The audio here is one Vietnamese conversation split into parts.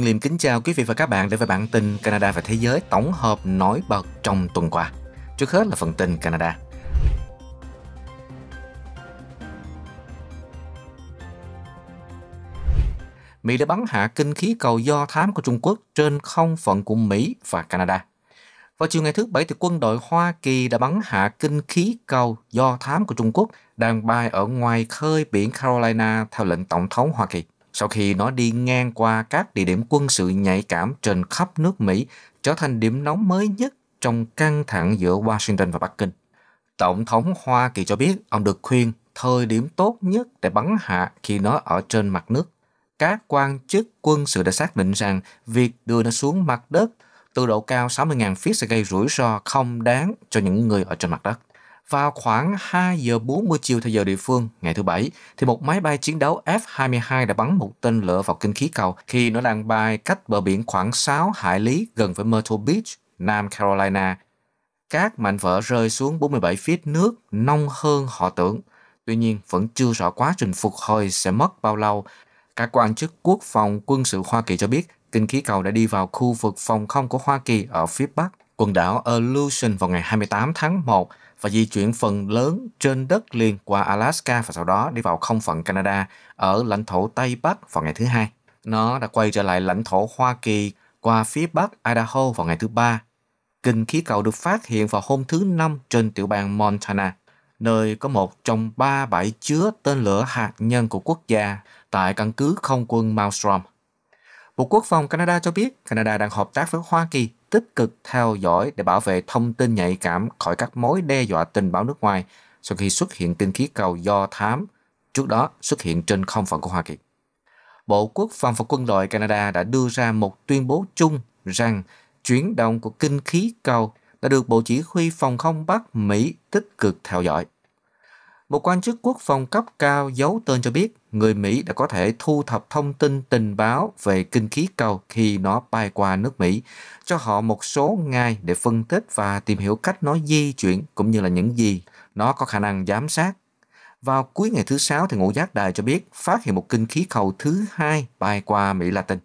Phương Liêm kính chào quý vị và các bạn đến với bản tin Canada và thế giới tổng hợp nổi bật trong tuần qua. Trước hết là phần tin Canada. Mỹ đã bắn hạ kinh khí cầu do thám của Trung Quốc trên không phận của Mỹ và Canada. Vào chiều ngày thứ Bảy, thì quân đội Hoa Kỳ đã bắn hạ kinh khí cầu do thám của Trung Quốc đang bay ở ngoài khơi biển Carolina theo lệnh Tổng thống Hoa Kỳ sau khi nó đi ngang qua các địa điểm quân sự nhạy cảm trên khắp nước Mỹ, trở thành điểm nóng mới nhất trong căng thẳng giữa Washington và Bắc Kinh. Tổng thống Hoa Kỳ cho biết ông được khuyên thời điểm tốt nhất để bắn hạ khi nó ở trên mặt nước. Các quan chức quân sự đã xác định rằng việc đưa nó xuống mặt đất từ độ cao 60.000 feet sẽ gây rủi ro không đáng cho những người ở trên mặt đất. Vào khoảng 2 giờ 40 chiều theo giờ địa phương ngày thứ Bảy, thì một máy bay chiến đấu F-22 đã bắn một tên lửa vào kinh khí cầu khi nó đang bay cách bờ biển khoảng 6 hải lý gần với Myrtle Beach, Nam Carolina. Các mảnh vỡ rơi xuống 47 feet nước nông hơn họ tưởng. Tuy nhiên, vẫn chưa rõ quá trình phục hồi sẽ mất bao lâu. Các quan chức quốc phòng quân sự Hoa Kỳ cho biết kinh khí cầu đã đi vào khu vực phòng không của Hoa Kỳ ở phía bắc quần đảo Aleutian vào ngày 28 tháng 1 và di chuyển phần lớn trên đất liền qua Alaska và sau đó đi vào không phận Canada ở lãnh thổ Tây Bắc vào ngày thứ hai. Nó đã quay trở lại lãnh thổ Hoa Kỳ qua phía bắc Idaho vào ngày thứ ba. Kinh khí cầu được phát hiện vào hôm thứ năm trên tiểu bang Montana, nơi có một trong ba bãi chứa tên lửa hạt nhân của quốc gia tại căn cứ không quân Malmstrom. Bộ Quốc phòng Canada cho biết Canada đang hợp tác với Hoa Kỳ tích cực theo dõi để bảo vệ thông tin nhạy cảm khỏi các mối đe dọa tình báo nước ngoài sau khi xuất hiện kinh khí cầu do thám trước đó xuất hiện trên không phận của Hoa Kỳ. Bộ Quốc phòng và Quân đội Canada đã đưa ra một tuyên bố chung rằng chuyển động của kinh khí cầu đã được Bộ Chỉ huy Phòng không Bắc Mỹ tích cực theo dõi. Một quan chức quốc phòng cấp cao giấu tên cho biết người Mỹ đã có thể thu thập thông tin tình báo về kinh khí cầu khi nó bay qua nước Mỹ, cho họ một số ngày để phân tích và tìm hiểu cách nó di chuyển cũng như là những gì nó có khả năng giám sát. Vào cuối ngày thứ sáu thì ngũ giác đài cho biết phát hiện một kinh khí cầu thứ hai bay qua Mỹ Latin.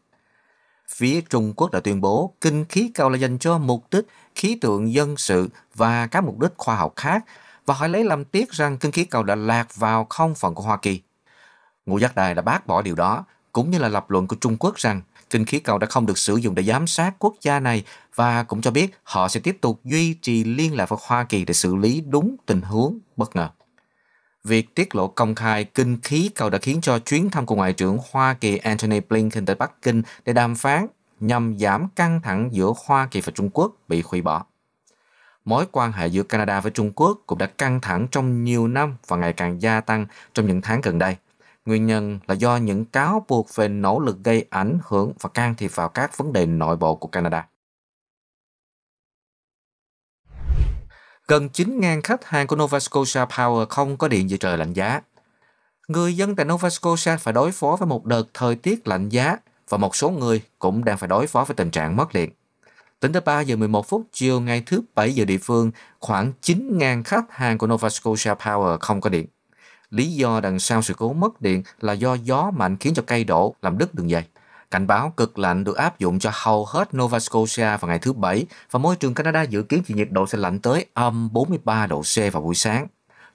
Phía Trung Quốc đã tuyên bố kinh khí cầu là dành cho mục đích khí tượng dân sự và các mục đích khoa học khác và họ lấy làm tiếc rằng kinh khí cầu đã lạc vào không phận của Hoa Kỳ Ngũ Giác Đài đã bác bỏ điều đó, cũng như là lập luận của Trung Quốc rằng kinh khí cầu đã không được sử dụng để giám sát quốc gia này và cũng cho biết họ sẽ tiếp tục duy trì liên lạc với Hoa Kỳ để xử lý đúng tình huống bất ngờ. Việc tiết lộ công khai kinh khí cầu đã khiến cho chuyến thăm của Ngoại trưởng Hoa Kỳ Antony Blinken tới Bắc Kinh để đàm phán nhằm giảm căng thẳng giữa Hoa Kỳ và Trung Quốc bị hủy bỏ. Mối quan hệ giữa Canada với Trung Quốc cũng đã căng thẳng trong nhiều năm và ngày càng gia tăng trong những tháng gần đây. Nguyên nhân là do những cáo buộc về nỗ lực gây ảnh hưởng và can thiệp vào các vấn đề nội bộ của Canada. Gần 9.000 khách hàng của Nova Scotia Power không có điện dự trời lạnh giá. Người dân tại Nova Scotia phải đối phó với một đợt thời tiết lạnh giá và một số người cũng đang phải đối phó với tình trạng mất điện. Tính tới 3 giờ 11 phút chiều ngày thứ bảy giờ địa phương, khoảng 9.000 khách hàng của Nova Scotia Power không có điện. Lý do đằng sau sự cố mất điện là do gió mạnh khiến cho cây đổ, làm đứt đường dây. Cảnh báo cực lạnh được áp dụng cho hầu hết Nova Scotia vào ngày thứ Bảy và môi trường Canada dự kiến chịu nhiệt độ sẽ lạnh tới âm 43 độ C vào buổi sáng,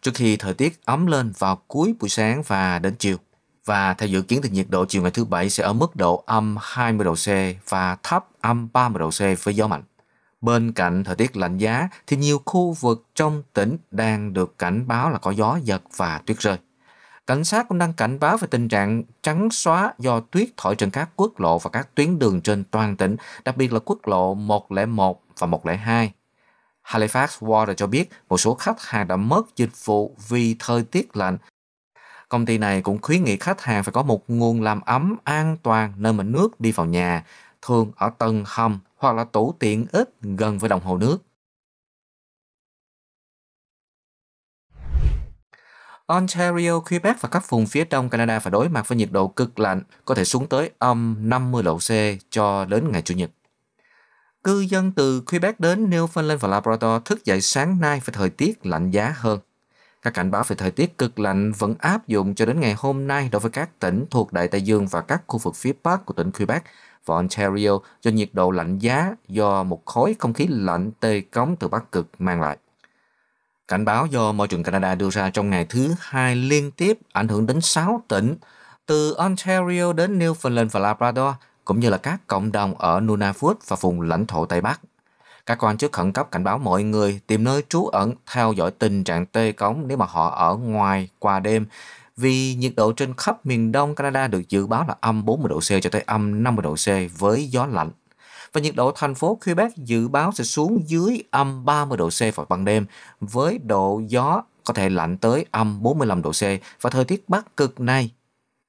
trước khi thời tiết ấm lên vào cuối buổi sáng và đến chiều. Và theo dự kiến thì nhiệt độ chiều ngày thứ Bảy sẽ ở mức độ âm 20 độ C và thấp âm 30 độ C với gió mạnh. Bên cạnh thời tiết lạnh giá thì nhiều khu vực trong tỉnh đang được cảnh báo là có gió giật và tuyết rơi. Cảnh sát cũng đang cảnh báo về tình trạng trắng xóa do tuyết thổi trên các quốc lộ và các tuyến đường trên toàn tỉnh, đặc biệt là quốc lộ 101 và 102. Halifax Water cho biết một số khách hàng đã mất dịch vụ vì thời tiết lạnh. Công ty này cũng khuyến nghị khách hàng phải có một nguồn làm ấm an toàn nơi mà nước đi vào nhà, thường ở tầng hầm hoặc là tổ tiện ích gần với đồng hồ nước. Ontario, Quebec và các vùng phía đông Canada phải đối mặt với nhiệt độ cực lạnh có thể xuống tới âm 50 độ C cho đến ngày Chủ nhật. Cư dân từ Quebec đến Newfoundland và Labrador thức dậy sáng nay với thời tiết lạnh giá hơn. Các cảnh báo về thời tiết cực lạnh vẫn áp dụng cho đến ngày hôm nay đối với các tỉnh thuộc Đại Tây Dương và các khu vực phía Bắc của tỉnh Quebec và Ontario do nhiệt độ lạnh giá do một khối không khí lạnh tê cống từ Bắc Cực mang lại. Cảnh báo do môi trường Canada đưa ra trong ngày thứ hai liên tiếp ảnh hưởng đến 6 tỉnh, từ Ontario đến Newfoundland và Labrador, cũng như là các cộng đồng ở Nunavut và vùng lãnh thổ Tây Bắc. Các quan chức khẩn cấp cảnh báo mọi người tìm nơi trú ẩn, theo dõi tình trạng tê cống nếu mà họ ở ngoài qua đêm vì nhiệt độ trên khắp miền đông Canada được dự báo là âm 40 độ C cho tới âm 50 độ C với gió lạnh. Và nhiệt độ thành phố Quebec dự báo sẽ xuống dưới âm 30 độ C vào ban đêm với độ gió có thể lạnh tới âm 45 độ C và thời tiết bắc cực này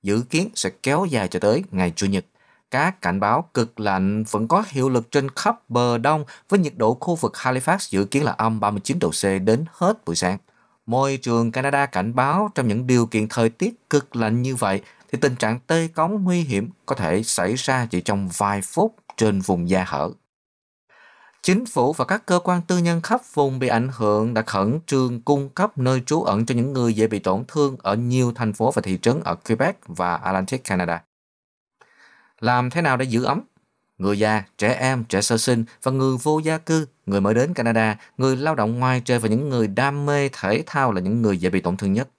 dự kiến sẽ kéo dài cho tới ngày Chủ nhật. Các cảnh báo cực lạnh vẫn có hiệu lực trên khắp bờ đông với nhiệt độ khu vực Halifax dự kiến là âm 39 độ C đến hết buổi sáng. Môi trường Canada cảnh báo trong những điều kiện thời tiết cực lạnh như vậy thì tình trạng tê cống nguy hiểm có thể xảy ra chỉ trong vài phút trên vùng da hở. Chính phủ và các cơ quan tư nhân khắp vùng bị ảnh hưởng đã khẩn trương cung cấp nơi trú ẩn cho những người dễ bị tổn thương ở nhiều thành phố và thị trấn ở Quebec và Atlantic Canada. Làm thế nào để giữ ấm? người già, trẻ em, trẻ sơ sinh và người vô gia cư, người mới đến Canada, người lao động ngoài trời và những người đam mê thể thao là những người dễ bị tổn thương nhất.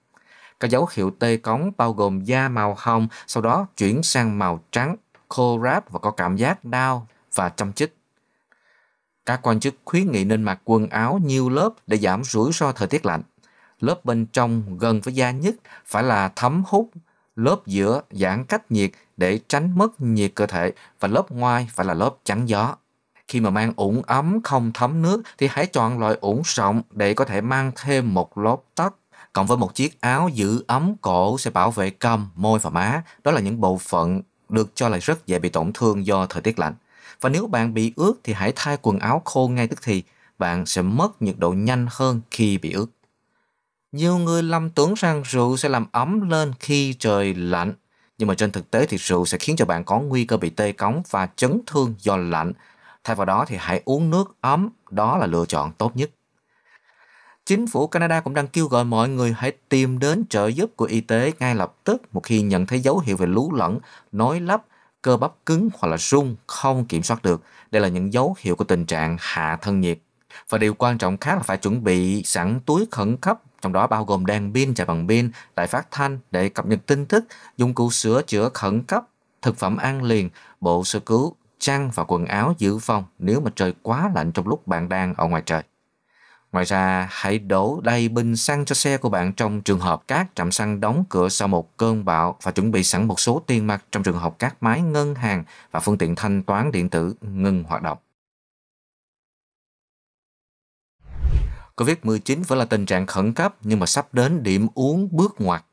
Các dấu hiệu tê cống bao gồm da màu hồng, sau đó chuyển sang màu trắng, khô ráp và có cảm giác đau và châm chích. Các quan chức khuyến nghị nên mặc quần áo nhiều lớp để giảm rủi ro thời tiết lạnh. Lớp bên trong gần với da nhất phải là thấm hút, lớp giữa giãn cách nhiệt để tránh mất nhiệt cơ thể và lớp ngoài phải là lớp chắn gió. Khi mà mang ủng ấm không thấm nước thì hãy chọn loại ủng rộng để có thể mang thêm một lớp tóc cộng với một chiếc áo giữ ấm cổ sẽ bảo vệ cằm, môi và má. Đó là những bộ phận được cho là rất dễ bị tổn thương do thời tiết lạnh. Và nếu bạn bị ướt thì hãy thay quần áo khô ngay tức thì, bạn sẽ mất nhiệt độ nhanh hơn khi bị ướt. Nhiều người lầm tưởng rằng rượu sẽ làm ấm lên khi trời lạnh, nhưng mà trên thực tế thì rượu sẽ khiến cho bạn có nguy cơ bị tê cống và chấn thương do lạnh. Thay vào đó thì hãy uống nước ấm, đó là lựa chọn tốt nhất. Chính phủ Canada cũng đang kêu gọi mọi người hãy tìm đến trợ giúp của y tế ngay lập tức một khi nhận thấy dấu hiệu về lú lẫn, nói lắp, cơ bắp cứng hoặc là rung không kiểm soát được. Đây là những dấu hiệu của tình trạng hạ thân nhiệt. Và điều quan trọng khác là phải chuẩn bị sẵn túi khẩn cấp trong đó bao gồm đèn pin chạy bằng pin, đài phát thanh để cập nhật tin tức, dụng cụ sửa chữa khẩn cấp, thực phẩm ăn liền, bộ sơ cứu, chăn và quần áo dự phòng nếu mà trời quá lạnh trong lúc bạn đang ở ngoài trời. Ngoài ra, hãy đổ đầy bình xăng cho xe của bạn trong trường hợp các trạm xăng đóng cửa sau một cơn bão và chuẩn bị sẵn một số tiền mặt trong trường hợp các máy ngân hàng và phương tiện thanh toán điện tử ngừng hoạt động. COVID-19 vẫn là tình trạng khẩn cấp nhưng mà sắp đến điểm uống bước ngoặt.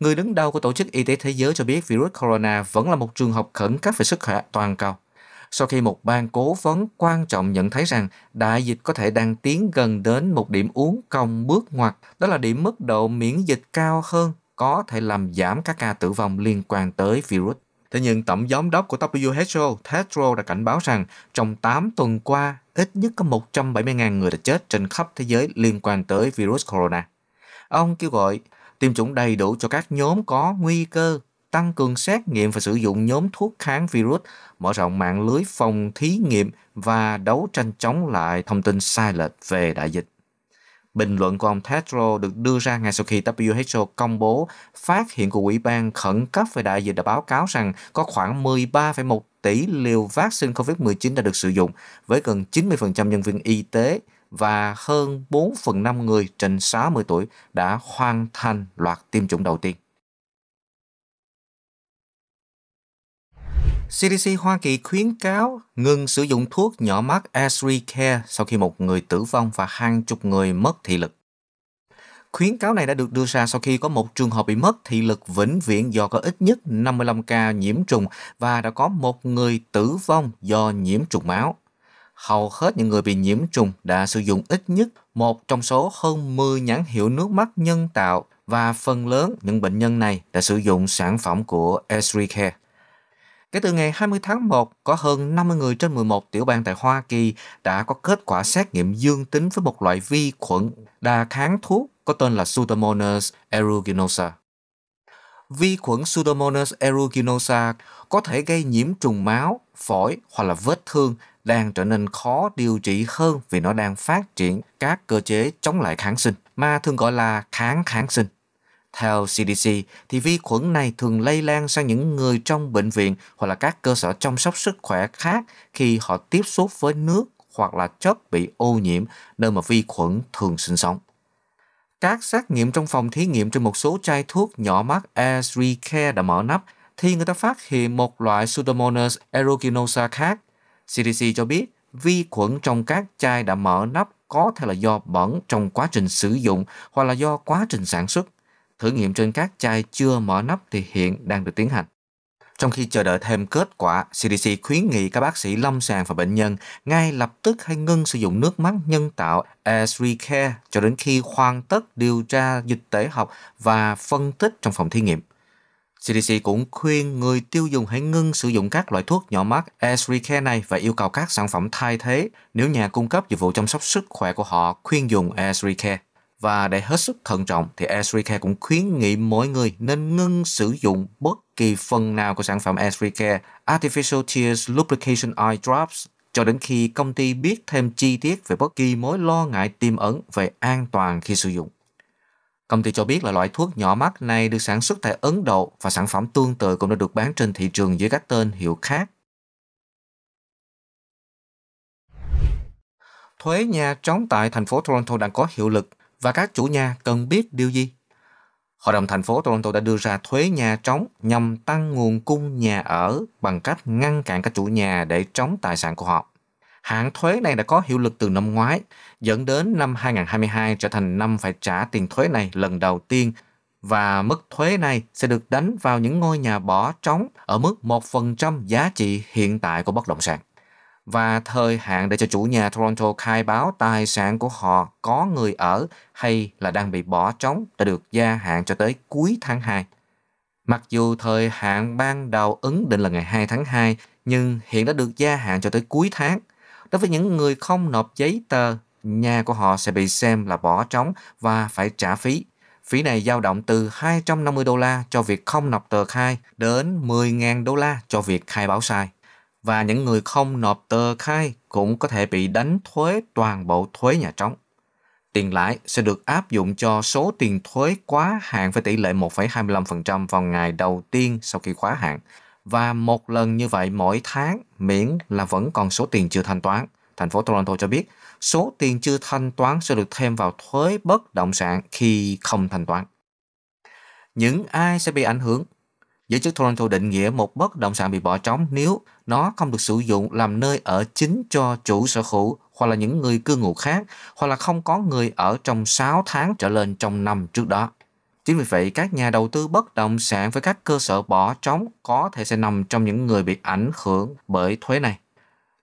Người đứng đầu của Tổ chức Y tế Thế giới cho biết virus corona vẫn là một trường hợp khẩn cấp về sức khỏe toàn cầu. Sau khi một ban cố vấn quan trọng nhận thấy rằng đại dịch có thể đang tiến gần đến một điểm uống công bước ngoặt, đó là điểm mức độ miễn dịch cao hơn có thể làm giảm các ca tử vong liên quan tới virus. Thế nhưng tổng giám đốc của WHO, Tedros đã cảnh báo rằng trong 8 tuần qua, ít nhất có 170.000 người đã chết trên khắp thế giới liên quan tới virus corona. Ông kêu gọi tiêm chủng đầy đủ cho các nhóm có nguy cơ, tăng cường xét nghiệm và sử dụng nhóm thuốc kháng virus, mở rộng mạng lưới phòng thí nghiệm và đấu tranh chống lại thông tin sai lệch về đại dịch. Bình luận của ông Tedro được đưa ra ngay sau khi WHO công bố phát hiện của Ủy ban khẩn cấp về đại dịch đã báo cáo rằng có khoảng 13,1 tỷ liều vaccine COVID-19 đã được sử dụng với gần 90% nhân viên y tế và hơn 4 phần 5 người trên 60 tuổi đã hoàn thành loạt tiêm chủng đầu tiên. CDC Hoa Kỳ khuyến cáo ngừng sử dụng thuốc nhỏ mắt Care sau khi một người tử vong và hàng chục người mất thị lực. Khuyến cáo này đã được đưa ra sau khi có một trường hợp bị mất thị lực vĩnh viễn do có ít nhất 55 ca nhiễm trùng và đã có một người tử vong do nhiễm trùng máu. Hầu hết những người bị nhiễm trùng đã sử dụng ít nhất một trong số hơn 10 nhãn hiệu nước mắt nhân tạo và phần lớn những bệnh nhân này đã sử dụng sản phẩm của Esricare. Kể từ ngày 20 tháng 1, có hơn 50 người trên 11 tiểu bang tại Hoa Kỳ đã có kết quả xét nghiệm dương tính với một loại vi khuẩn đa kháng thuốc có tên là Pseudomonas aeruginosa. Vi khuẩn Pseudomonas aeruginosa có thể gây nhiễm trùng máu, phổi hoặc là vết thương đang trở nên khó điều trị hơn vì nó đang phát triển các cơ chế chống lại kháng sinh mà thường gọi là kháng kháng sinh. Theo CDC, thì vi khuẩn này thường lây lan sang những người trong bệnh viện hoặc là các cơ sở chăm sóc sức khỏe khác khi họ tiếp xúc với nước hoặc là chất bị ô nhiễm nơi mà vi khuẩn thường sinh sống. Các xét nghiệm trong phòng thí nghiệm trên một số chai thuốc nhỏ mắt Care đã mở nắp thì người ta phát hiện một loại Pseudomonas aeruginosa khác. CDC cho biết vi khuẩn trong các chai đã mở nắp có thể là do bẩn trong quá trình sử dụng hoặc là do quá trình sản xuất thử nghiệm trên các chai chưa mở nắp thì hiện đang được tiến hành. Trong khi chờ đợi thêm kết quả, CDC khuyến nghị các bác sĩ lâm sàng và bệnh nhân ngay lập tức hay ngưng sử dụng nước mắt nhân tạo Care cho đến khi hoàn tất điều tra dịch tễ học và phân tích trong phòng thí nghiệm. CDC cũng khuyên người tiêu dùng hãy ngưng sử dụng các loại thuốc nhỏ mắt Care này và yêu cầu các sản phẩm thay thế nếu nhà cung cấp dịch vụ chăm sóc sức khỏe của họ khuyên dùng Care. Và để hết sức thận trọng thì Airstreetcare cũng khuyến nghị mọi người nên ngưng sử dụng bất kỳ phần nào của sản phẩm Airstreetcare Artificial Tears Lubrication Eye Drops cho đến khi công ty biết thêm chi tiết về bất kỳ mối lo ngại tiềm ẩn về an toàn khi sử dụng. Công ty cho biết là loại thuốc nhỏ mắt này được sản xuất tại Ấn Độ và sản phẩm tương tự cũng đã được bán trên thị trường dưới các tên hiệu khác. Thuế nhà trống tại thành phố Toronto đang có hiệu lực và các chủ nhà cần biết điều gì. Hội đồng thành phố Toronto đã đưa ra thuế nhà trống nhằm tăng nguồn cung nhà ở bằng cách ngăn cản các chủ nhà để trống tài sản của họ. Hạng thuế này đã có hiệu lực từ năm ngoái, dẫn đến năm 2022 trở thành năm phải trả tiền thuế này lần đầu tiên và mức thuế này sẽ được đánh vào những ngôi nhà bỏ trống ở mức 1% giá trị hiện tại của bất động sản và thời hạn để cho chủ nhà Toronto khai báo tài sản của họ có người ở hay là đang bị bỏ trống đã được gia hạn cho tới cuối tháng 2. Mặc dù thời hạn ban đầu ấn định là ngày 2 tháng 2, nhưng hiện đã được gia hạn cho tới cuối tháng. Đối với những người không nộp giấy tờ, nhà của họ sẽ bị xem là bỏ trống và phải trả phí. Phí này dao động từ 250 đô la cho việc không nộp tờ khai đến 10.000 đô la cho việc khai báo sai và những người không nộp tờ khai cũng có thể bị đánh thuế toàn bộ thuế nhà trống. Tiền lãi sẽ được áp dụng cho số tiền thuế quá hạn với tỷ lệ 1,25% vào ngày đầu tiên sau khi khóa hạn và một lần như vậy mỗi tháng miễn là vẫn còn số tiền chưa thanh toán. Thành phố Toronto cho biết số tiền chưa thanh toán sẽ được thêm vào thuế bất động sản khi không thanh toán. Những ai sẽ bị ảnh hưởng Giới chức Toronto định nghĩa một bất động sản bị bỏ trống nếu nó không được sử dụng làm nơi ở chính cho chủ sở hữu hoặc là những người cư ngụ khác hoặc là không có người ở trong 6 tháng trở lên trong năm trước đó. Chính vì vậy, các nhà đầu tư bất động sản với các cơ sở bỏ trống có thể sẽ nằm trong những người bị ảnh hưởng bởi thuế này.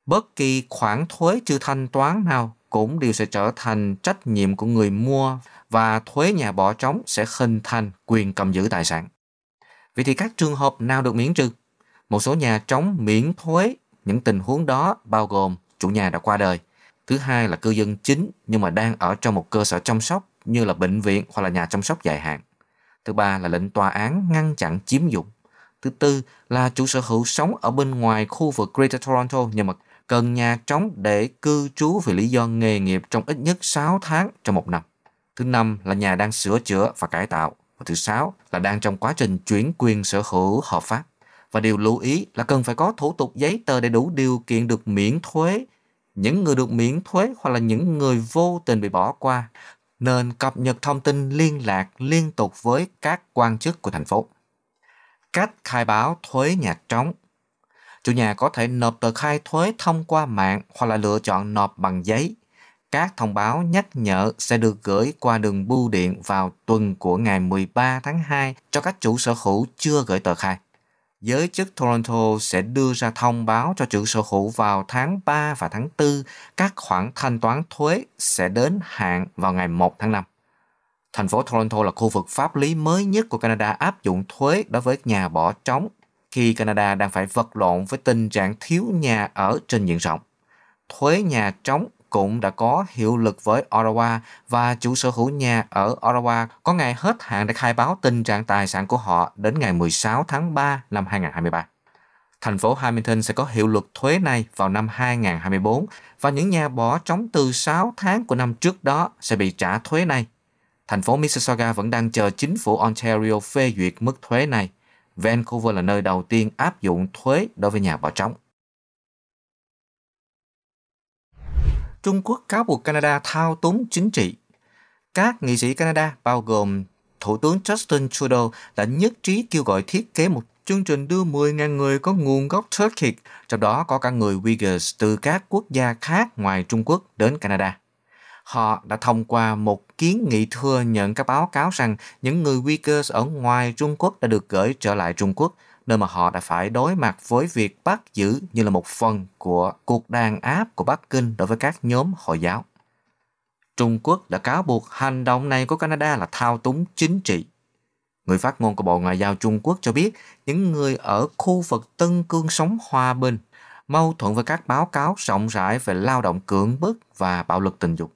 Bất kỳ khoản thuế chưa thanh toán nào cũng đều sẽ trở thành trách nhiệm của người mua và thuế nhà bỏ trống sẽ hình thành quyền cầm giữ tài sản. Vậy thì các trường hợp nào được miễn trừ? Một số nhà trống miễn thuế những tình huống đó bao gồm chủ nhà đã qua đời. Thứ hai là cư dân chính nhưng mà đang ở trong một cơ sở chăm sóc như là bệnh viện hoặc là nhà chăm sóc dài hạn. Thứ ba là lệnh tòa án ngăn chặn chiếm dụng. Thứ tư là chủ sở hữu sống ở bên ngoài khu vực Greater Toronto nhưng mà cần nhà trống để cư trú vì lý do nghề nghiệp trong ít nhất 6 tháng trong một năm. Thứ năm là nhà đang sửa chữa và cải tạo. Và thứ sáu là đang trong quá trình chuyển quyền sở hữu hợp pháp. Và điều lưu ý là cần phải có thủ tục giấy tờ đầy đủ điều kiện được miễn thuế những người được miễn thuế hoặc là những người vô tình bị bỏ qua nên cập nhật thông tin liên lạc liên tục với các quan chức của thành phố. Cách khai báo thuế nhà trống Chủ nhà có thể nộp tờ khai thuế thông qua mạng hoặc là lựa chọn nộp bằng giấy. Các thông báo nhắc nhở sẽ được gửi qua đường bưu điện vào tuần của ngày 13 tháng 2 cho các chủ sở hữu chưa gửi tờ khai. Giới chức Toronto sẽ đưa ra thông báo cho chủ sở hữu vào tháng 3 và tháng 4 các khoản thanh toán thuế sẽ đến hạn vào ngày 1 tháng 5. Thành phố Toronto là khu vực pháp lý mới nhất của Canada áp dụng thuế đối với nhà bỏ trống khi Canada đang phải vật lộn với tình trạng thiếu nhà ở trên diện rộng. Thuế nhà trống cũng đã có hiệu lực với Ottawa và chủ sở hữu nhà ở Ottawa có ngày hết hạn để khai báo tình trạng tài sản của họ đến ngày 16 tháng 3 năm 2023. Thành phố Hamilton sẽ có hiệu lực thuế này vào năm 2024 và những nhà bỏ trống từ 6 tháng của năm trước đó sẽ bị trả thuế này. Thành phố Mississauga vẫn đang chờ chính phủ Ontario phê duyệt mức thuế này. Vancouver là nơi đầu tiên áp dụng thuế đối với nhà bỏ trống. Trung Quốc cáo buộc Canada thao túng chính trị. Các nghị sĩ Canada, bao gồm Thủ tướng Justin Trudeau, đã nhất trí kêu gọi thiết kế một chương trình đưa 10.000 người có nguồn gốc Turkic, trong đó có cả người Uyghurs từ các quốc gia khác ngoài Trung Quốc đến Canada. Họ đã thông qua một kiến nghị thừa nhận các báo cáo rằng những người Uyghurs ở ngoài Trung Quốc đã được gửi trở lại Trung Quốc – nơi mà họ đã phải đối mặt với việc bắt giữ như là một phần của cuộc đàn áp của Bắc Kinh đối với các nhóm Hồi giáo. Trung Quốc đã cáo buộc hành động này của Canada là thao túng chính trị. Người phát ngôn của Bộ Ngoại giao Trung Quốc cho biết những người ở khu vực Tân Cương sống hòa bình, mâu thuẫn với các báo cáo rộng rãi về lao động cưỡng bức và bạo lực tình dục.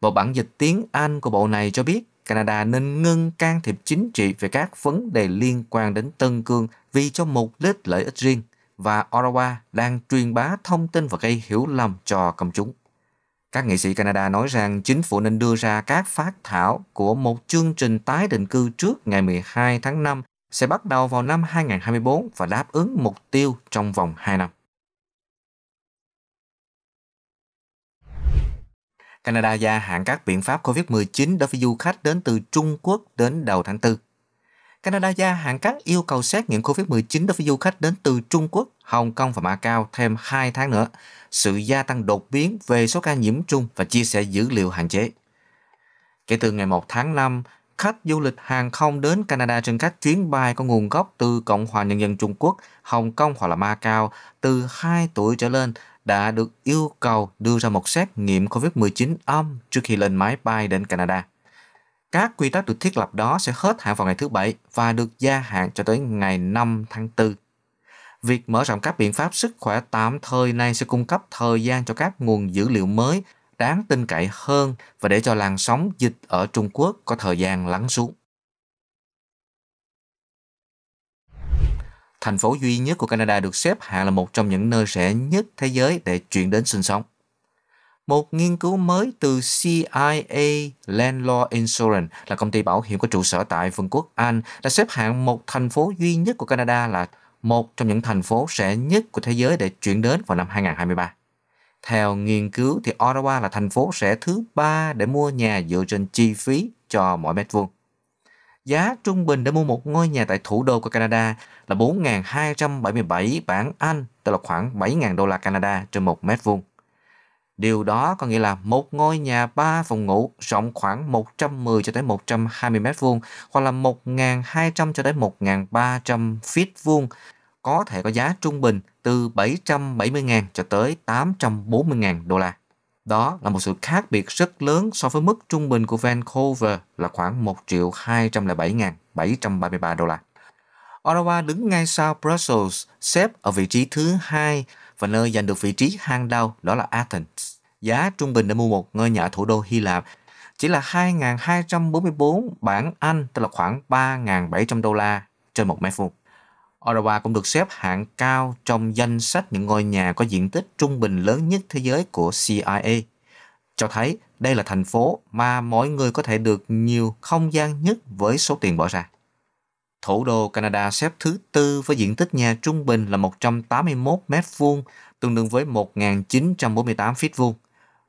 Bộ bản dịch tiếng Anh của bộ này cho biết Canada nên ngưng can thiệp chính trị về các vấn đề liên quan đến Tân Cương vì cho mục đích lợi ích riêng và Ottawa đang truyền bá thông tin và gây hiểu lầm cho công chúng. Các nghị sĩ Canada nói rằng chính phủ nên đưa ra các phát thảo của một chương trình tái định cư trước ngày 12 tháng 5 sẽ bắt đầu vào năm 2024 và đáp ứng mục tiêu trong vòng 2 năm. Canada gia hạn các biện pháp COVID-19 đối với du khách đến từ Trung Quốc đến đầu tháng 4. Canada gia hạn các yêu cầu xét nghiệm COVID-19 đối với du khách đến từ Trung Quốc, Hồng Kông và Macau thêm 2 tháng nữa. Sự gia tăng đột biến về số ca nhiễm chung và chia sẻ dữ liệu hạn chế. Kể từ ngày 1 tháng 5, khách du lịch hàng không đến Canada trên các chuyến bay có nguồn gốc từ Cộng hòa Nhân dân Trung Quốc, Hồng Kông hoặc là Macau từ 2 tuổi trở lên đã được yêu cầu đưa ra một xét nghiệm COVID-19 âm trước khi lên máy bay đến Canada. Các quy tắc được thiết lập đó sẽ hết hạn vào ngày thứ Bảy và được gia hạn cho tới ngày 5 tháng 4. Việc mở rộng các biện pháp sức khỏe tạm thời này sẽ cung cấp thời gian cho các nguồn dữ liệu mới đáng tin cậy hơn và để cho làn sóng dịch ở Trung Quốc có thời gian lắng xuống. Thành phố duy nhất của Canada được xếp hạng là một trong những nơi rẻ nhất thế giới để chuyển đến sinh sống một nghiên cứu mới từ CIA Landlord Insurance là công ty bảo hiểm có trụ sở tại Vương quốc Anh đã xếp hạng một thành phố duy nhất của Canada là một trong những thành phố rẻ nhất của thế giới để chuyển đến vào năm 2023. Theo nghiên cứu thì Ottawa là thành phố rẻ thứ ba để mua nhà dựa trên chi phí cho mỗi mét vuông. Giá trung bình để mua một ngôi nhà tại thủ đô của Canada là 4.277 bảng Anh, tức là khoảng 7.000 đô la Canada trên một mét vuông. Điều đó có nghĩa là một ngôi nhà 3 phòng ngủ rộng khoảng 110 cho tới 120 mét vuông hoặc là 1.200 cho tới 1.300 feet vuông có thể có giá trung bình từ 770.000 cho tới 840.000 đô la. Đó là một sự khác biệt rất lớn so với mức trung bình của Vancouver là khoảng 1 triệu 207.733 đô la. Ottawa đứng ngay sau Brussels, xếp ở vị trí thứ hai và nơi giành được vị trí hàng đầu đó là Athens. Giá trung bình để mua một ngôi nhà thủ đô Hy Lạp chỉ là 2.244 bảng Anh, tức là khoảng 3.700 đô la trên một mét vuông. Ottawa cũng được xếp hạng cao trong danh sách những ngôi nhà có diện tích trung bình lớn nhất thế giới của CIA. Cho thấy đây là thành phố mà mọi người có thể được nhiều không gian nhất với số tiền bỏ ra. Thủ đô Canada xếp thứ tư với diện tích nhà trung bình là 181 mét vuông, tương đương với 1.948 feet vuông.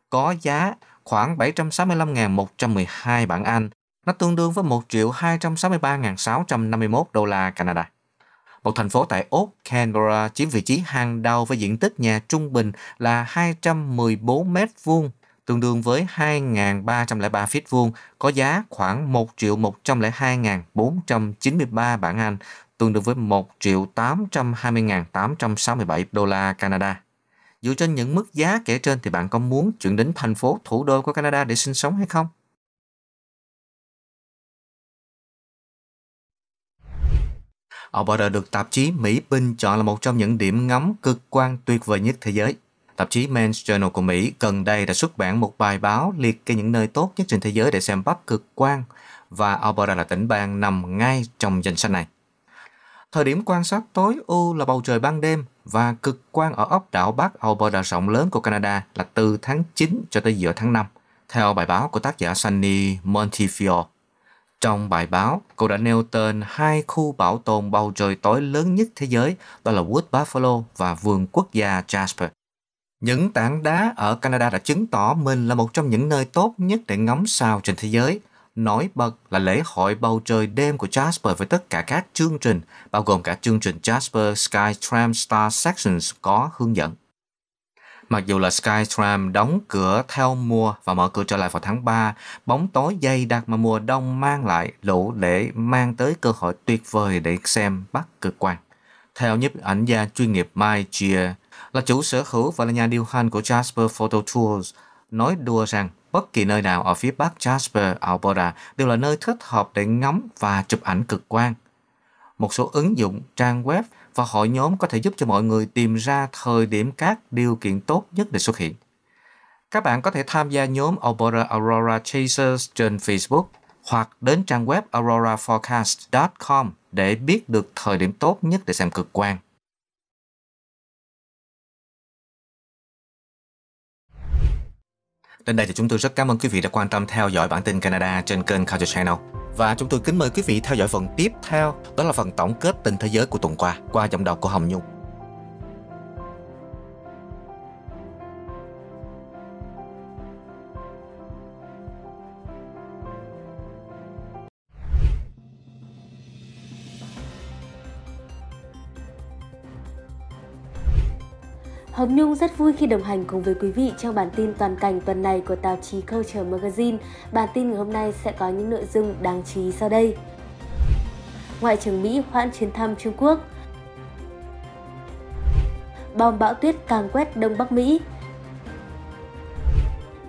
Có giá khoảng 765.112 bảng Anh, nó tương đương với 1.263.651 đô la Canada. Một thành phố tại Úc, Canberra chiếm vị trí hàng đầu với diện tích nhà trung bình là 214 mét vuông, tương đương với 2.303 feet vuông có giá khoảng 1 triệu 102.493 bảng Anh, tương đương với 1 triệu 820.867 đô la Canada. Dựa trên những mức giá kể trên thì bạn có muốn chuyển đến thành phố thủ đô của Canada để sinh sống hay không? Alberta được tạp chí Mỹ bình chọn là một trong những điểm ngắm cực quan tuyệt vời nhất thế giới. Tạp chí Men's Journal của Mỹ gần đây đã xuất bản một bài báo liệt kê những nơi tốt nhất trên thế giới để xem bắp cực quang và Alberta là tỉnh bang nằm ngay trong danh sách này. Thời điểm quan sát tối ưu là bầu trời ban đêm và cực quang ở ốc đảo Bắc Alberta rộng lớn của Canada là từ tháng 9 cho tới giữa tháng 5, theo bài báo của tác giả Sunny Montefiore. Trong bài báo, cô đã nêu tên hai khu bảo tồn bầu trời tối lớn nhất thế giới, đó là Wood Buffalo và Vườn Quốc gia Jasper. Những tảng đá ở Canada đã chứng tỏ mình là một trong những nơi tốt nhất để ngắm sao trên thế giới. Nổi bật là lễ hội bầu trời đêm của Jasper với tất cả các chương trình, bao gồm cả chương trình Jasper Sky Tram Star Sections có hướng dẫn. Mặc dù là Skytram đóng cửa theo mùa và mở cửa trở lại vào tháng 3, bóng tối dày đặc mà mùa đông mang lại đủ để mang tới cơ hội tuyệt vời để xem bắt cực quang. Theo nhiếp ảnh gia chuyên nghiệp Mai Chia là chủ sở hữu và là nhà điều hành của Jasper Photo Tools nói đùa rằng bất kỳ nơi nào ở phía bắc Jasper, Alberta đều là nơi thích hợp để ngắm và chụp ảnh cực quang. Một số ứng dụng, trang web và hội nhóm có thể giúp cho mọi người tìm ra thời điểm các điều kiện tốt nhất để xuất hiện. Các bạn có thể tham gia nhóm Alberta Aurora Chasers trên Facebook hoặc đến trang web auroraforecast.com để biết được thời điểm tốt nhất để xem cực quang. Đến đây thì chúng tôi rất cảm ơn quý vị đã quan tâm theo dõi bản tin Canada trên kênh Culture Channel. Và chúng tôi kính mời quý vị theo dõi phần tiếp theo, đó là phần tổng kết tình thế giới của tuần qua qua giọng đọc của Hồng Nhung. Hồng Nhung rất vui khi đồng hành cùng với quý vị trong bản tin toàn cảnh tuần này của tạp chí Culture Magazine. Bản tin ngày hôm nay sẽ có những nội dung đáng chú ý sau đây. Ngoại trưởng Mỹ hoãn chuyến thăm Trung Quốc Bom bão tuyết càng quét Đông Bắc Mỹ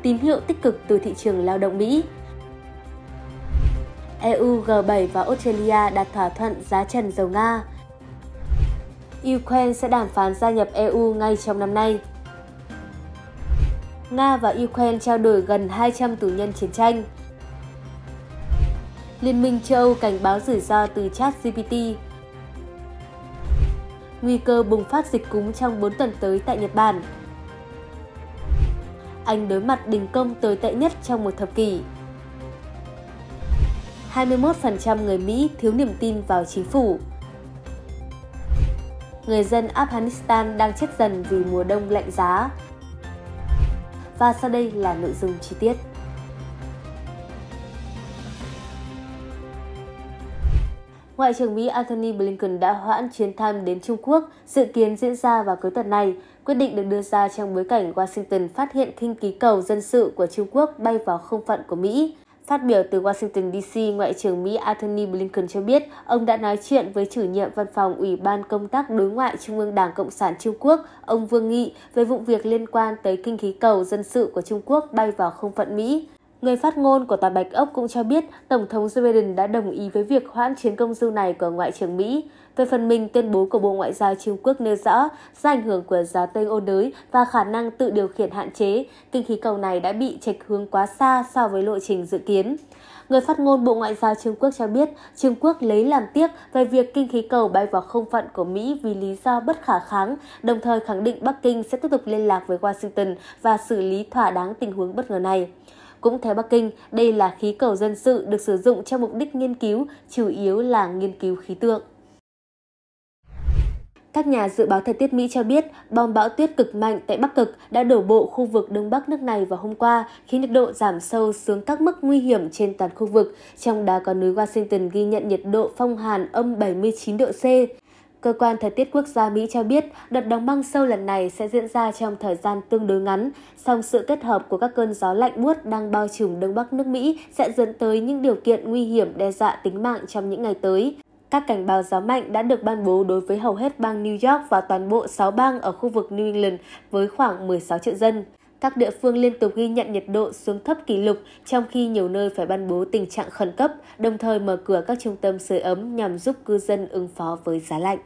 Tín hiệu tích cực từ thị trường lao động Mỹ EU G7 và Australia đạt thỏa thuận giá trần dầu Nga Ukraine sẽ đàm phán gia nhập EU ngay trong năm nay. Nga và Ukraine trao đổi gần 200 tù nhân chiến tranh. Liên minh châu Âu cảnh báo rủi ro từ chat GPT. Nguy cơ bùng phát dịch cúm trong 4 tuần tới tại Nhật Bản. Anh đối mặt đình công tồi tệ nhất trong một thập kỷ. 21% người Mỹ thiếu niềm tin vào chính phủ người dân Afghanistan đang chết dần vì mùa đông lạnh giá. Và sau đây là nội dung chi tiết. Ngoại trưởng Mỹ Antony Blinken đã hoãn chuyến thăm đến Trung Quốc, dự kiến diễn ra vào cuối tuần này. Quyết định được đưa ra trong bối cảnh Washington phát hiện khinh khí cầu dân sự của Trung Quốc bay vào không phận của Mỹ. Phát biểu từ Washington DC, Ngoại trưởng Mỹ Antony Blinken cho biết ông đã nói chuyện với chủ nhiệm văn phòng Ủy ban Công tác Đối ngoại Trung ương Đảng Cộng sản Trung Quốc, ông Vương Nghị, về vụ việc liên quan tới kinh khí cầu dân sự của Trung Quốc bay vào không phận Mỹ. Người phát ngôn của Tòa Bạch Ốc cũng cho biết Tổng thống Joe Biden đã đồng ý với việc hoãn chiến công du này của Ngoại trưởng Mỹ. Về phần mình, tuyên bố của Bộ Ngoại giao Trung Quốc nêu rõ do ảnh hưởng của gió Tây ô đới và khả năng tự điều khiển hạn chế, kinh khí cầu này đã bị chệch hướng quá xa so với lộ trình dự kiến. Người phát ngôn Bộ Ngoại giao Trung Quốc cho biết Trung Quốc lấy làm tiếc về việc kinh khí cầu bay vào không phận của Mỹ vì lý do bất khả kháng, đồng thời khẳng định Bắc Kinh sẽ tiếp tục liên lạc với Washington và xử lý thỏa đáng tình huống bất ngờ này. Cũng theo Bắc Kinh, đây là khí cầu dân sự được sử dụng cho mục đích nghiên cứu, chủ yếu là nghiên cứu khí tượng. Các nhà dự báo thời tiết Mỹ cho biết, bom bão tuyết cực mạnh tại Bắc Cực đã đổ bộ khu vực đông bắc nước này vào hôm qua, khiến nhiệt độ giảm sâu xuống các mức nguy hiểm trên toàn khu vực, trong đó có núi Washington ghi nhận nhiệt độ phong hàn âm 79 độ C. Cơ quan Thời tiết Quốc gia Mỹ cho biết đợt đóng băng sâu lần này sẽ diễn ra trong thời gian tương đối ngắn, song sự kết hợp của các cơn gió lạnh buốt đang bao trùm đông bắc nước Mỹ sẽ dẫn tới những điều kiện nguy hiểm đe dọa tính mạng trong những ngày tới. Các cảnh báo gió mạnh đã được ban bố đối với hầu hết bang New York và toàn bộ 6 bang ở khu vực New England với khoảng 16 triệu dân các địa phương liên tục ghi nhận nhiệt độ xuống thấp kỷ lục trong khi nhiều nơi phải ban bố tình trạng khẩn cấp, đồng thời mở cửa các trung tâm sưởi ấm nhằm giúp cư dân ứng phó với giá lạnh.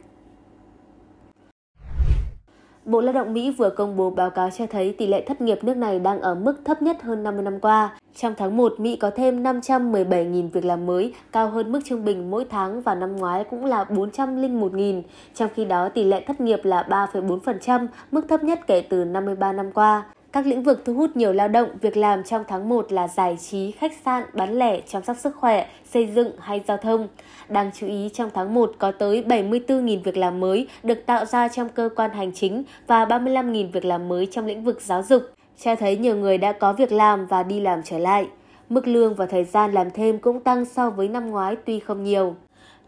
Bộ Lao động Mỹ vừa công bố báo cáo cho thấy tỷ lệ thất nghiệp nước này đang ở mức thấp nhất hơn 50 năm qua. Trong tháng 1, Mỹ có thêm 517.000 việc làm mới, cao hơn mức trung bình mỗi tháng và năm ngoái cũng là 401.000. Trong khi đó, tỷ lệ thất nghiệp là 3,4%, mức thấp nhất kể từ 53 năm qua. Các lĩnh vực thu hút nhiều lao động việc làm trong tháng 1 là giải trí, khách sạn, bán lẻ, chăm sóc sức khỏe, xây dựng hay giao thông. Đáng chú ý trong tháng 1 có tới 74.000 việc làm mới được tạo ra trong cơ quan hành chính và 35.000 việc làm mới trong lĩnh vực giáo dục, cho thấy nhiều người đã có việc làm và đi làm trở lại. Mức lương và thời gian làm thêm cũng tăng so với năm ngoái tuy không nhiều.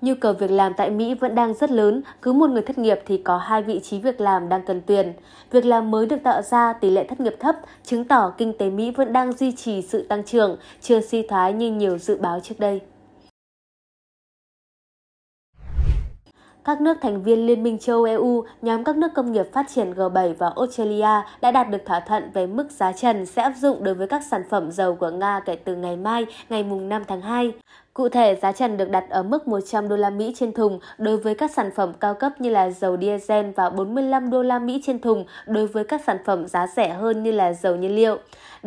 Nhu cầu việc làm tại Mỹ vẫn đang rất lớn, cứ một người thất nghiệp thì có hai vị trí việc làm đang cần tuyển. Việc làm mới được tạo ra tỷ lệ thất nghiệp thấp, chứng tỏ kinh tế Mỹ vẫn đang duy trì sự tăng trưởng, chưa suy thoái như nhiều dự báo trước đây. các nước thành viên Liên minh châu EU, nhóm các nước công nghiệp phát triển G7 và Australia đã đạt được thỏa thuận về mức giá trần sẽ áp dụng đối với các sản phẩm dầu của Nga kể từ ngày mai, ngày 5 tháng 2. Cụ thể, giá trần được đặt ở mức 100 đô la Mỹ trên thùng đối với các sản phẩm cao cấp như là dầu diesel và 45 đô la Mỹ trên thùng đối với các sản phẩm giá rẻ hơn như là dầu nhiên liệu.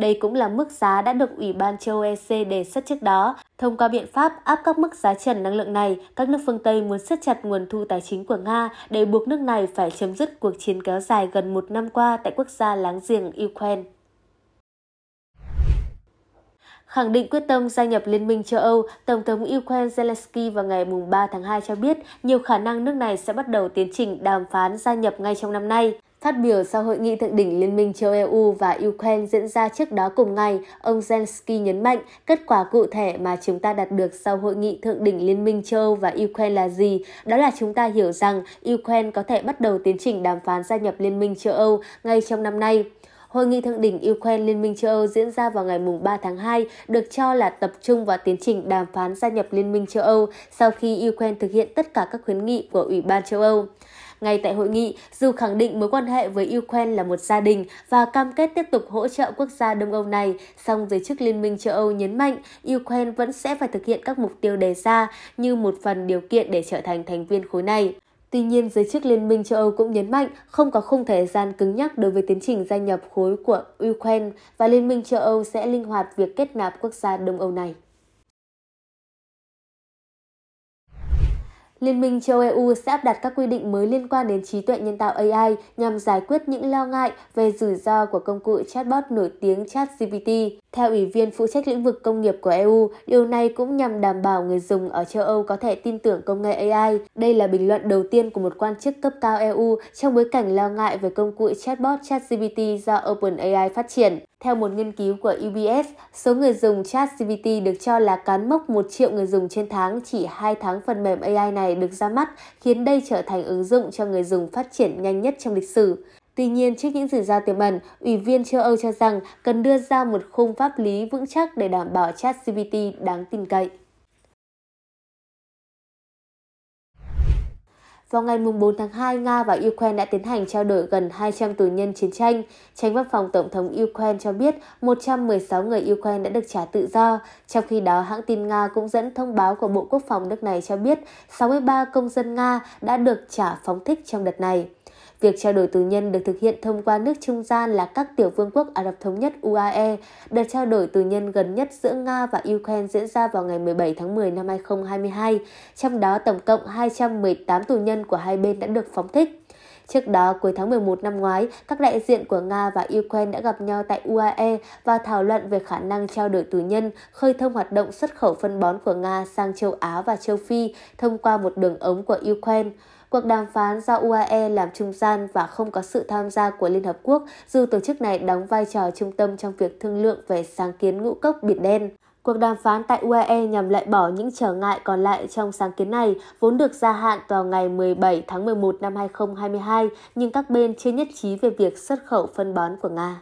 Đây cũng là mức giá đã được Ủy ban châu EC đề xuất trước đó. Thông qua biện pháp áp các mức giá trần năng lượng này, các nước phương Tây muốn siết chặt nguồn thu tài chính của Nga để buộc nước này phải chấm dứt cuộc chiến kéo dài gần một năm qua tại quốc gia láng giềng Ukraine khẳng định quyết tâm gia nhập Liên minh châu Âu, Tổng thống Ukraine Zelensky vào ngày 3 tháng 2 cho biết nhiều khả năng nước này sẽ bắt đầu tiến trình đàm phán gia nhập ngay trong năm nay. Phát biểu sau hội nghị thượng đỉnh Liên minh châu EU và Ukraine diễn ra trước đó cùng ngày, ông Zelensky nhấn mạnh kết quả cụ thể mà chúng ta đạt được sau hội nghị thượng đỉnh Liên minh châu Âu và Ukraine là gì? Đó là chúng ta hiểu rằng Ukraine có thể bắt đầu tiến trình đàm phán gia nhập Liên minh châu Âu ngay trong năm nay. Hội nghị thượng đỉnh Ukraine Liên minh châu Âu diễn ra vào ngày 3 tháng 2 được cho là tập trung vào tiến trình đàm phán gia nhập Liên minh châu Âu sau khi Ukraine thực hiện tất cả các khuyến nghị của Ủy ban châu Âu. Ngay tại hội nghị, dù khẳng định mối quan hệ với Ukraine là một gia đình và cam kết tiếp tục hỗ trợ quốc gia Đông Âu này, song giới chức Liên minh châu Âu nhấn mạnh Ukraine vẫn sẽ phải thực hiện các mục tiêu đề ra như một phần điều kiện để trở thành thành viên khối này. Tuy nhiên, giới chức Liên minh châu Âu cũng nhấn mạnh không có khung thời gian cứng nhắc đối với tiến trình gia nhập khối của Ukraine và Liên minh châu Âu sẽ linh hoạt việc kết nạp quốc gia Đông Âu này. Liên minh châu EU sẽ áp đặt các quy định mới liên quan đến trí tuệ nhân tạo AI nhằm giải quyết những lo ngại về rủi ro của công cụ chatbot nổi tiếng ChatGPT. Theo Ủy viên phụ trách lĩnh vực công nghiệp của EU, điều này cũng nhằm đảm bảo người dùng ở châu Âu có thể tin tưởng công nghệ AI. Đây là bình luận đầu tiên của một quan chức cấp cao EU trong bối cảnh lo ngại về công cụ chatbot ChatGPT do OpenAI phát triển. Theo một nghiên cứu của UBS, số người dùng ChatGPT được cho là cán mốc 1 triệu người dùng trên tháng chỉ 2 tháng phần mềm AI này được ra mắt, khiến đây trở thành ứng dụng cho người dùng phát triển nhanh nhất trong lịch sử. Tuy nhiên, trước những rủi ro tiềm ẩn, Ủy viên châu Âu cho rằng cần đưa ra một khung pháp lý vững chắc để đảm bảo ChatGPT đáng tin cậy. Vào ngày 4 tháng 2, Nga và Ukraine đã tiến hành trao đổi gần 200 tù nhân chiến tranh. Tránh văn phòng Tổng thống Ukraine cho biết 116 người Ukraine đã được trả tự do. Trong khi đó, hãng tin Nga cũng dẫn thông báo của Bộ Quốc phòng nước này cho biết 63 công dân Nga đã được trả phóng thích trong đợt này. Việc trao đổi tù nhân được thực hiện thông qua nước trung gian là các tiểu vương quốc Ả Rập Thống nhất UAE. Đợt trao đổi tù nhân gần nhất giữa Nga và Ukraine diễn ra vào ngày 17 tháng 10 năm 2022, trong đó tổng cộng 218 tù nhân của hai bên đã được phóng thích. Trước đó, cuối tháng 11 năm ngoái, các đại diện của Nga và Ukraine đã gặp nhau tại UAE và thảo luận về khả năng trao đổi tù nhân, khơi thông hoạt động xuất khẩu phân bón của Nga sang châu Á và châu Phi thông qua một đường ống của Ukraine. Cuộc đàm phán do UAE làm trung gian và không có sự tham gia của Liên Hợp Quốc, dù tổ chức này đóng vai trò trung tâm trong việc thương lượng về sáng kiến ngũ cốc Biển Đen. Cuộc đàm phán tại UAE nhằm loại bỏ những trở ngại còn lại trong sáng kiến này, vốn được gia hạn vào ngày 17 tháng 11 năm 2022, nhưng các bên chưa nhất trí về việc xuất khẩu phân bón của Nga.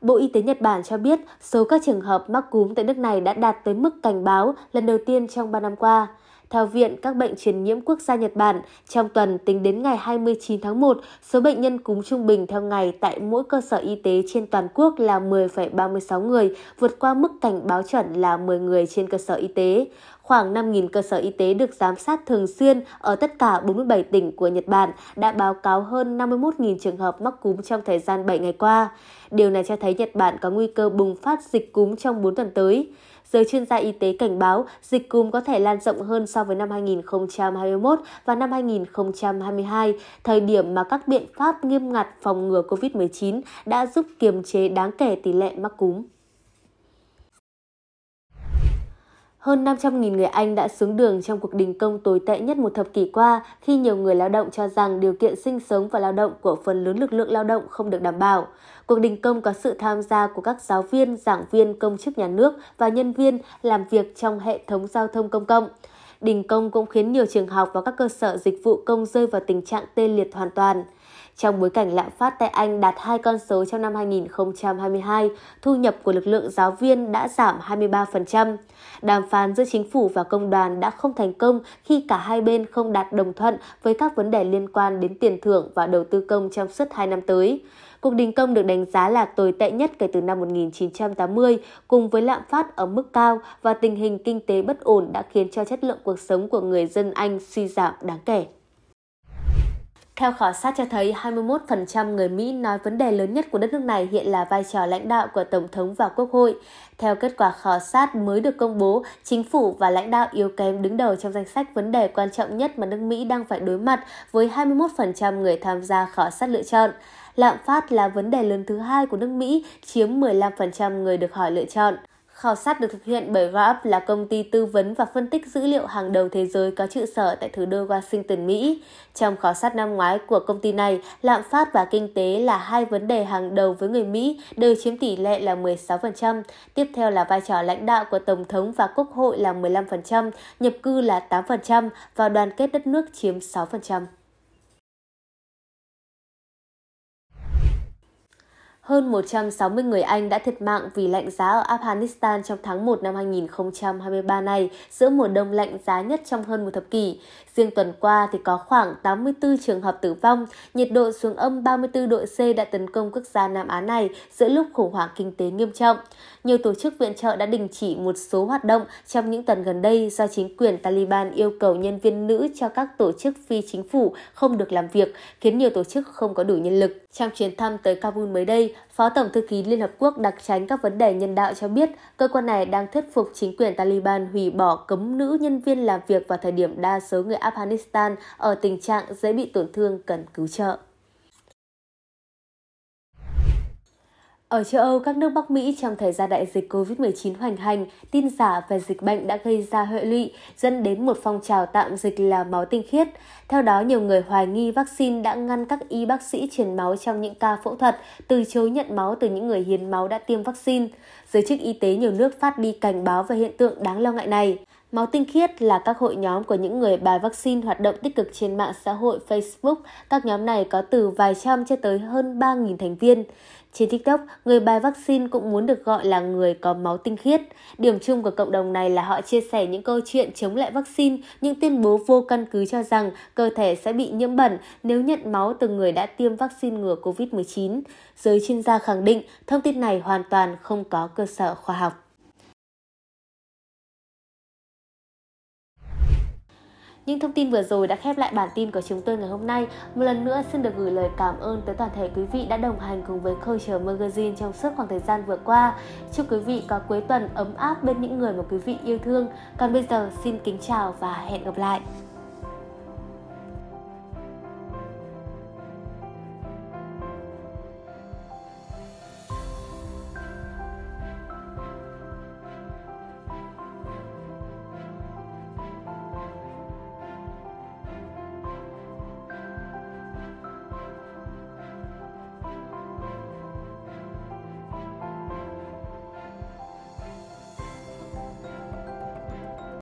Bộ Y tế Nhật Bản cho biết số các trường hợp mắc cúm tại nước này đã đạt tới mức cảnh báo lần đầu tiên trong 3 năm qua. Theo Viện các bệnh truyền nhiễm quốc gia Nhật Bản, trong tuần tính đến ngày 29 tháng 1, số bệnh nhân cúm trung bình theo ngày tại mỗi cơ sở y tế trên toàn quốc là 10,36 người, vượt qua mức cảnh báo chuẩn là 10 người trên cơ sở y tế. Khoảng 5.000 cơ sở y tế được giám sát thường xuyên ở tất cả 47 tỉnh của Nhật Bản đã báo cáo hơn 51.000 trường hợp mắc cúm trong thời gian 7 ngày qua. Điều này cho thấy Nhật Bản có nguy cơ bùng phát dịch cúm trong 4 tuần tới. Giới chuyên gia y tế cảnh báo dịch cúm có thể lan rộng hơn so với năm 2021 và năm 2022, thời điểm mà các biện pháp nghiêm ngặt phòng ngừa COVID-19 đã giúp kiềm chế đáng kể tỷ lệ mắc cúm. Hơn 500.000 người Anh đã xuống đường trong cuộc đình công tồi tệ nhất một thập kỷ qua khi nhiều người lao động cho rằng điều kiện sinh sống và lao động của phần lớn lực lượng lao động không được đảm bảo. Cuộc đình công có sự tham gia của các giáo viên, giảng viên, công chức nhà nước và nhân viên làm việc trong hệ thống giao thông công cộng. Đình công cũng khiến nhiều trường học và các cơ sở dịch vụ công rơi vào tình trạng tê liệt hoàn toàn. Trong bối cảnh lạm phát tại Anh đạt hai con số trong năm 2022, thu nhập của lực lượng giáo viên đã giảm 23%. Đàm phán giữa chính phủ và công đoàn đã không thành công khi cả hai bên không đạt đồng thuận với các vấn đề liên quan đến tiền thưởng và đầu tư công trong suốt hai năm tới. Cuộc đình công được đánh giá là tồi tệ nhất kể từ năm 1980, cùng với lạm phát ở mức cao và tình hình kinh tế bất ổn đã khiến cho chất lượng cuộc sống của người dân Anh suy giảm đáng kể. Theo khảo sát cho thấy, 21% người Mỹ nói vấn đề lớn nhất của đất nước này hiện là vai trò lãnh đạo của Tổng thống và Quốc hội. Theo kết quả khảo sát mới được công bố, chính phủ và lãnh đạo yếu kém đứng đầu trong danh sách vấn đề quan trọng nhất mà nước Mỹ đang phải đối mặt với 21% người tham gia khảo sát lựa chọn. Lạm phát là vấn đề lớn thứ hai của nước Mỹ, chiếm 15% người được hỏi lựa chọn. Khảo sát được thực hiện bởi Gallup là công ty tư vấn và phân tích dữ liệu hàng đầu thế giới có trụ sở tại thủ đô Washington, Mỹ. Trong khảo sát năm ngoái của công ty này, lạm phát và kinh tế là hai vấn đề hàng đầu với người Mỹ đều chiếm tỷ lệ là 16%, tiếp theo là vai trò lãnh đạo của Tổng thống và Quốc hội là 15%, nhập cư là 8% và đoàn kết đất nước chiếm 6%. hơn 160 người Anh đã thiệt mạng vì lạnh giá ở Afghanistan trong tháng 1 năm 2023 này, giữa mùa đông lạnh giá nhất trong hơn một thập kỷ. Riêng tuần qua thì có khoảng 84 trường hợp tử vong, nhiệt độ xuống âm 34 độ C đã tấn công quốc gia Nam Á này giữa lúc khủng hoảng kinh tế nghiêm trọng. Nhiều tổ chức viện trợ đã đình chỉ một số hoạt động trong những tuần gần đây do chính quyền Taliban yêu cầu nhân viên nữ cho các tổ chức phi chính phủ không được làm việc, khiến nhiều tổ chức không có đủ nhân lực. Trong chuyến thăm tới Kabul mới đây, Phó Tổng thư ký Liên Hợp Quốc đặc tránh các vấn đề nhân đạo cho biết cơ quan này đang thuyết phục chính quyền Taliban hủy bỏ cấm nữ nhân viên làm việc vào thời điểm đa số người Afghanistan ở tình trạng dễ bị tổn thương cần cứu trợ. Ở châu Âu, các nước Bắc Mỹ trong thời gian đại dịch COVID-19 hoành hành, tin giả về dịch bệnh đã gây ra hệ lụy, dẫn đến một phong trào tạm dịch là máu tinh khiết. Theo đó, nhiều người hoài nghi vaccine đã ngăn các y bác sĩ truyền máu trong những ca phẫu thuật, từ chối nhận máu từ những người hiến máu đã tiêm vaccine. Giới chức y tế nhiều nước phát đi cảnh báo về hiện tượng đáng lo ngại này. Máu tinh khiết là các hội nhóm của những người bài vaccine hoạt động tích cực trên mạng xã hội Facebook. Các nhóm này có từ vài trăm cho tới hơn 3.000 thành viên. Trên TikTok, người bài vaccine cũng muốn được gọi là người có máu tinh khiết. Điểm chung của cộng đồng này là họ chia sẻ những câu chuyện chống lại vaccine, những tuyên bố vô căn cứ cho rằng cơ thể sẽ bị nhiễm bẩn nếu nhận máu từ người đã tiêm vaccine ngừa COVID-19. Giới chuyên gia khẳng định thông tin này hoàn toàn không có cơ sở khoa học. Những thông tin vừa rồi đã khép lại bản tin của chúng tôi ngày hôm nay. Một lần nữa xin được gửi lời cảm ơn tới toàn thể quý vị đã đồng hành cùng với Culture Magazine trong suốt khoảng thời gian vừa qua. Chúc quý vị có cuối tuần ấm áp bên những người mà quý vị yêu thương. Còn bây giờ xin kính chào và hẹn gặp lại.